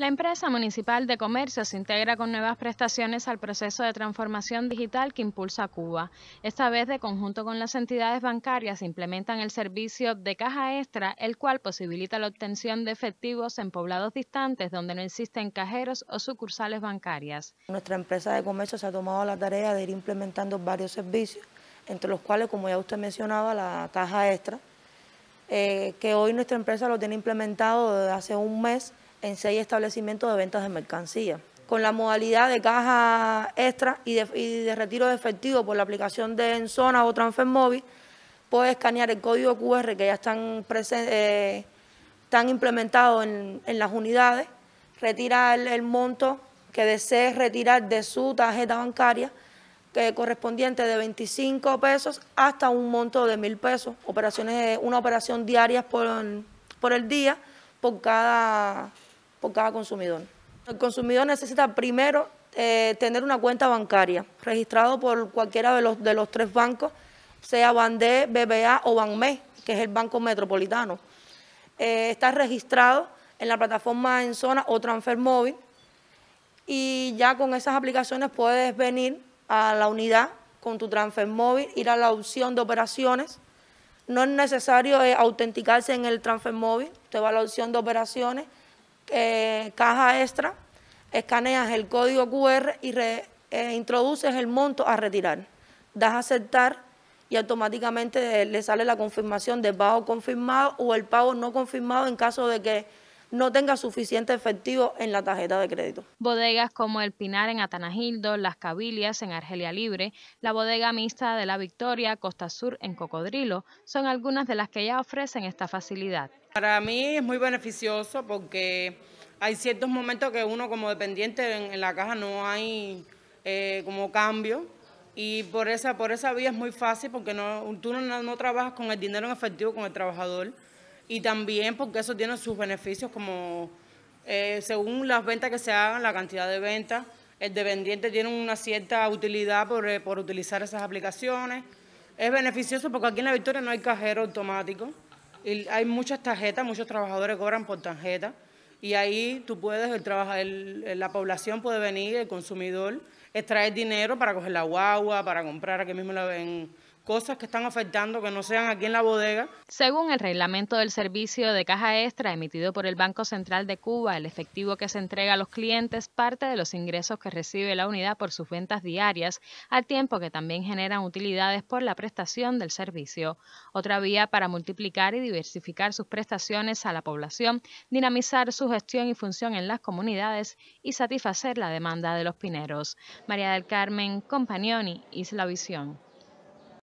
La empresa municipal de comercio se integra con nuevas prestaciones al proceso de transformación digital que impulsa Cuba. Esta vez, de conjunto con las entidades bancarias, implementan el servicio de caja extra, el cual posibilita la obtención de efectivos en poblados distantes donde no existen cajeros o sucursales bancarias. Nuestra empresa de comercio se ha tomado la tarea de ir implementando varios servicios, entre los cuales, como ya usted mencionaba, la caja extra, eh, que hoy nuestra empresa lo tiene implementado desde hace un mes en seis establecimientos de ventas de mercancías con la modalidad de caja extra y de, retiro de efectivo por la aplicación de Zona o Transfer Móvil, puede escanear el código QR que ya están, eh, implementados en, las unidades, retirar el monto que desee retirar de su tarjeta bancaria que correspondiente de 25 pesos hasta un monto de mil pesos, operaciones, una operación diaria por, por el día por cada por cada consumidor. El consumidor necesita primero eh, tener una cuenta bancaria registrado por cualquiera de los, de los tres bancos, sea Bandé, BBA o Banme... que es el Banco Metropolitano. Eh, está registrado en la plataforma en zona o transfer móvil y ya con esas aplicaciones puedes venir a la unidad con tu transfer móvil, ir a la opción de operaciones. No es necesario eh, autenticarse en el transfer móvil, te va a la opción de operaciones eh, caja extra, escaneas el código QR y eh, introduces el monto a retirar. Das a aceptar y automáticamente le sale la confirmación de pago confirmado o el pago no confirmado en caso de que no tenga suficiente efectivo en la tarjeta de crédito. Bodegas como El Pinar en Atanagildo, Las Cabilias en Argelia Libre, la bodega mixta de La Victoria, Costa Sur en Cocodrilo, son algunas de las que ya ofrecen esta facilidad. Para mí es muy beneficioso porque hay ciertos momentos que uno como dependiente en, la caja no hay eh, como cambio y por esa, por esa vía es muy fácil porque no, tú no trabajas con el dinero en efectivo con el trabajador y también porque eso tiene sus beneficios como eh, según las ventas que se hagan, la cantidad de ventas, el dependiente tiene una cierta utilidad eh, por, utilizar esas aplicaciones. Es beneficioso porque aquí en La Victoria no hay cajero automático. Y hay muchas tarjetas, muchos trabajadores cobran por tarjeta y ahí tú puedes, el, la población puede venir, el consumidor, extraer dinero para coger la guagua, para comprar aquí mismo la ven cosas que están afectando que no sean aquí en la bodega. Según el reglamento del servicio de caja extra emitido por el Banco Central de Cuba, el efectivo que se entrega a los clientes parte de los ingresos que recibe la unidad por sus ventas diarias, al tiempo que también generan utilidades por la prestación del servicio. Otra vía para multiplicar y diversificar sus prestaciones a la población, dinamizar su gestión y función en las comunidades y satisfacer la demanda de los pineros. María del Carmen Compañoni, Isla Visión.